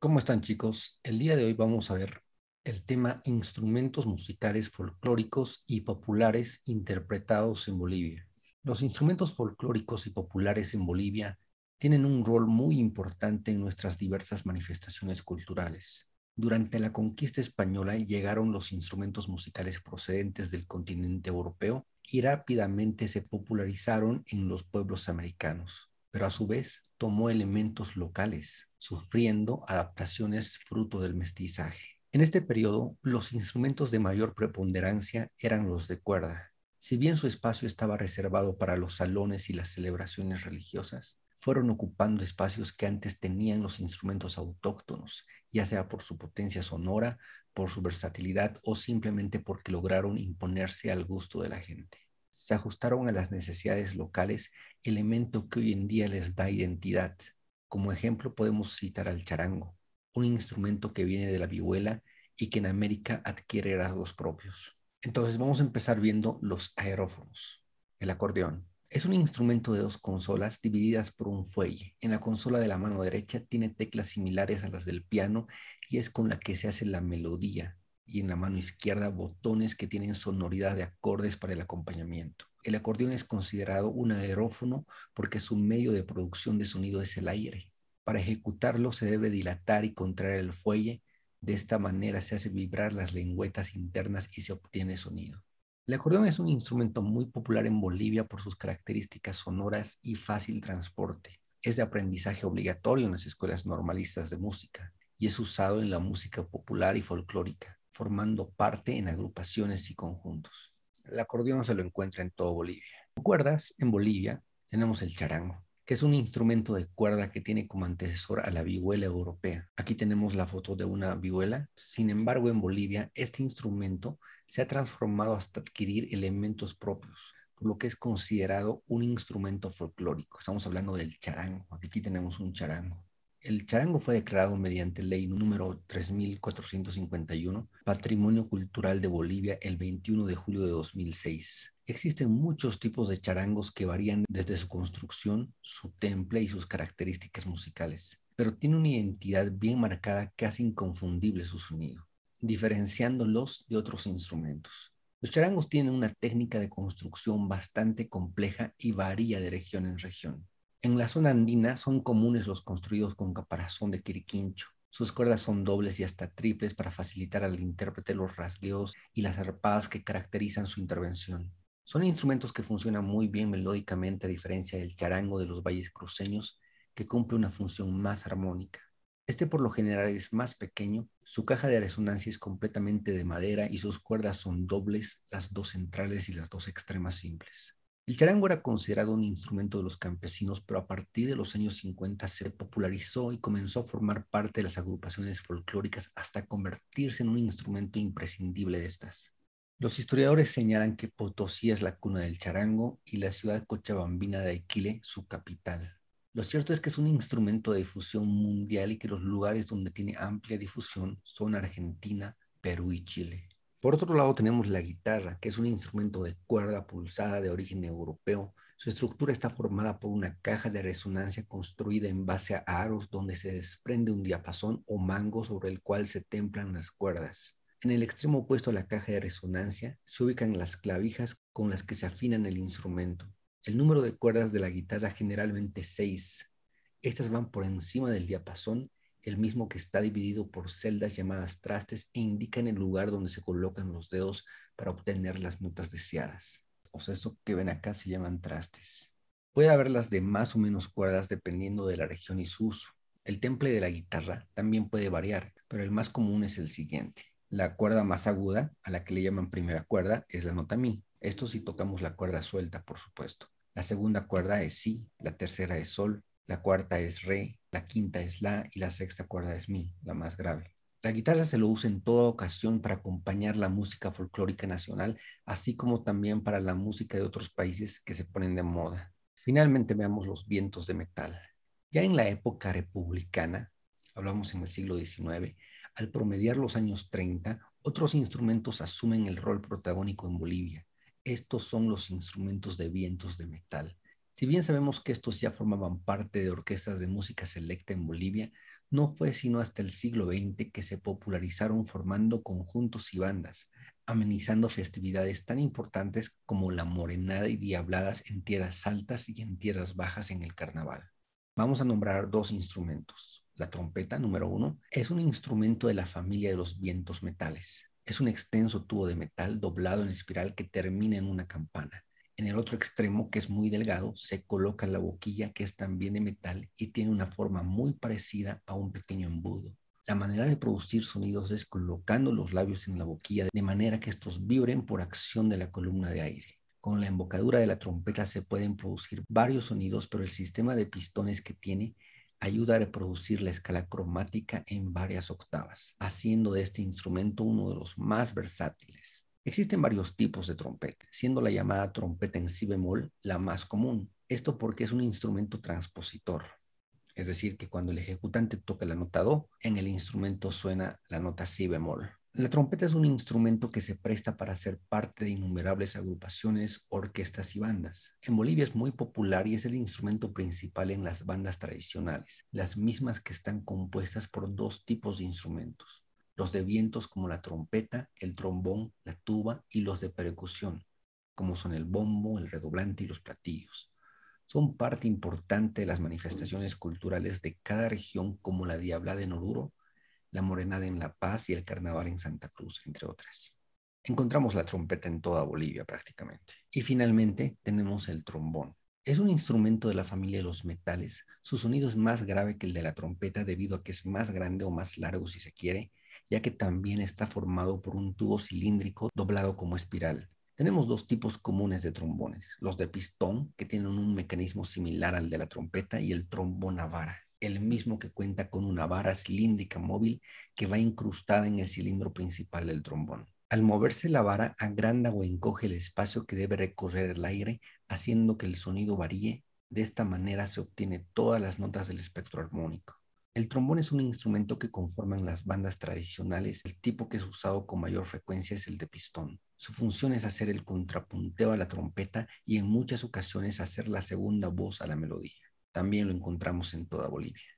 ¿Cómo están chicos? El día de hoy vamos a ver el tema instrumentos musicales folclóricos y populares interpretados en Bolivia. Los instrumentos folclóricos y populares en Bolivia tienen un rol muy importante en nuestras diversas manifestaciones culturales. Durante la conquista española llegaron los instrumentos musicales procedentes del continente europeo y rápidamente se popularizaron en los pueblos americanos, pero a su vez tomó elementos locales, sufriendo adaptaciones fruto del mestizaje. En este periodo, los instrumentos de mayor preponderancia eran los de cuerda. Si bien su espacio estaba reservado para los salones y las celebraciones religiosas, fueron ocupando espacios que antes tenían los instrumentos autóctonos, ya sea por su potencia sonora, por su versatilidad o simplemente porque lograron imponerse al gusto de la gente se ajustaron a las necesidades locales, elemento que hoy en día les da identidad. Como ejemplo podemos citar al charango, un instrumento que viene de la vihuela y que en América adquiere rasgos propios. Entonces vamos a empezar viendo los aerófonos. El acordeón. Es un instrumento de dos consolas divididas por un fuelle. En la consola de la mano derecha tiene teclas similares a las del piano y es con la que se hace la melodía y en la mano izquierda botones que tienen sonoridad de acordes para el acompañamiento. El acordeón es considerado un aerófono porque su medio de producción de sonido es el aire. Para ejecutarlo se debe dilatar y contraer el fuelle. De esta manera se hace vibrar las lengüetas internas y se obtiene sonido. El acordeón es un instrumento muy popular en Bolivia por sus características sonoras y fácil transporte. Es de aprendizaje obligatorio en las escuelas normalistas de música y es usado en la música popular y folclórica formando parte en agrupaciones y conjuntos. El acordeón se lo encuentra en toda Bolivia. Cuerdas, en Bolivia tenemos el charango, que es un instrumento de cuerda que tiene como antecesor a la vihuela europea. Aquí tenemos la foto de una vihuela. Sin embargo, en Bolivia este instrumento se ha transformado hasta adquirir elementos propios, por lo que es considerado un instrumento folclórico. Estamos hablando del charango. Aquí tenemos un charango. El charango fue declarado mediante ley número 3451 Patrimonio Cultural de Bolivia el 21 de julio de 2006. Existen muchos tipos de charangos que varían desde su construcción, su temple y sus características musicales, pero tiene una identidad bien marcada, que hace inconfundible su sonido, diferenciándolos de otros instrumentos. Los charangos tienen una técnica de construcción bastante compleja y varía de región en región. En la zona andina son comunes los construidos con caparazón de quiriquincho. Sus cuerdas son dobles y hasta triples para facilitar al intérprete los rasgueos y las arpadas que caracterizan su intervención. Son instrumentos que funcionan muy bien melódicamente a diferencia del charango de los valles cruceños que cumple una función más armónica. Este por lo general es más pequeño, su caja de resonancia es completamente de madera y sus cuerdas son dobles, las dos centrales y las dos extremas simples. El charango era considerado un instrumento de los campesinos, pero a partir de los años 50 se popularizó y comenzó a formar parte de las agrupaciones folclóricas hasta convertirse en un instrumento imprescindible de estas. Los historiadores señalan que Potosí es la cuna del charango y la ciudad cochabambina de Aquile, su capital. Lo cierto es que es un instrumento de difusión mundial y que los lugares donde tiene amplia difusión son Argentina, Perú y Chile. Por otro lado tenemos la guitarra, que es un instrumento de cuerda pulsada de origen europeo. Su estructura está formada por una caja de resonancia construida en base a aros donde se desprende un diapasón o mango sobre el cual se templan las cuerdas. En el extremo opuesto a la caja de resonancia se ubican las clavijas con las que se afinan el instrumento. El número de cuerdas de la guitarra generalmente es 6. Estas van por encima del diapasón el mismo que está dividido por celdas llamadas trastes e indican el lugar donde se colocan los dedos para obtener las notas deseadas. O sea, eso que ven acá se llaman trastes. Puede haberlas de más o menos cuerdas dependiendo de la región y su uso. El temple de la guitarra también puede variar, pero el más común es el siguiente. La cuerda más aguda, a la que le llaman primera cuerda, es la nota mi. Esto si tocamos la cuerda suelta, por supuesto. La segunda cuerda es si, la tercera es sol, la cuarta es re, la quinta es la y la sexta cuerda es mi, la más grave. La guitarra se lo usa en toda ocasión para acompañar la música folclórica nacional, así como también para la música de otros países que se ponen de moda. Finalmente veamos los vientos de metal. Ya en la época republicana, hablamos en el siglo XIX, al promediar los años 30, otros instrumentos asumen el rol protagónico en Bolivia. Estos son los instrumentos de vientos de metal. Si bien sabemos que estos ya formaban parte de orquestas de música selecta en Bolivia, no fue sino hasta el siglo XX que se popularizaron formando conjuntos y bandas, amenizando festividades tan importantes como la morenada y diabladas en tierras altas y en tierras bajas en el carnaval. Vamos a nombrar dos instrumentos. La trompeta, número uno, es un instrumento de la familia de los vientos metales. Es un extenso tubo de metal doblado en espiral que termina en una campana. En el otro extremo, que es muy delgado, se coloca la boquilla, que es también de metal y tiene una forma muy parecida a un pequeño embudo. La manera de producir sonidos es colocando los labios en la boquilla de manera que estos vibren por acción de la columna de aire. Con la embocadura de la trompeta se pueden producir varios sonidos, pero el sistema de pistones que tiene ayuda a reproducir la escala cromática en varias octavas, haciendo de este instrumento uno de los más versátiles. Existen varios tipos de trompeta, siendo la llamada trompeta en si bemol la más común. Esto porque es un instrumento transpositor, es decir, que cuando el ejecutante toca la nota do, en el instrumento suena la nota si bemol. La trompeta es un instrumento que se presta para ser parte de innumerables agrupaciones, orquestas y bandas. En Bolivia es muy popular y es el instrumento principal en las bandas tradicionales, las mismas que están compuestas por dos tipos de instrumentos, los de vientos como la trompeta, el trombón, la tuba y los de percusión, como son el bombo, el redoblante y los platillos. Son parte importante de las manifestaciones culturales de cada región como la Diablada en Oruro, la Morenada en La Paz y el Carnaval en Santa Cruz, entre otras. Encontramos la trompeta en toda Bolivia prácticamente. Y finalmente tenemos el trombón, es un instrumento de la familia de los metales. Su sonido es más grave que el de la trompeta debido a que es más grande o más largo si se quiere ya que también está formado por un tubo cilíndrico doblado como espiral. Tenemos dos tipos comunes de trombones, los de pistón, que tienen un mecanismo similar al de la trompeta, y el trombón a vara, el mismo que cuenta con una vara cilíndrica móvil que va incrustada en el cilindro principal del trombón. Al moverse la vara agranda o encoge el espacio que debe recorrer el aire, haciendo que el sonido varíe. De esta manera se obtiene todas las notas del espectro armónico. El trombón es un instrumento que conforman las bandas tradicionales. El tipo que es usado con mayor frecuencia es el de pistón. Su función es hacer el contrapunteo a la trompeta y en muchas ocasiones hacer la segunda voz a la melodía. También lo encontramos en toda Bolivia.